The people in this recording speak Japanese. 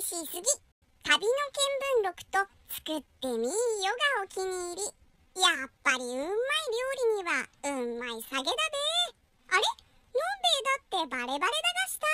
しすぎ旅の見聞録と作ってみいよがお気に入りやっぱりうんまい料理にはうんまいげだべあれのんべえだってバレバレだがした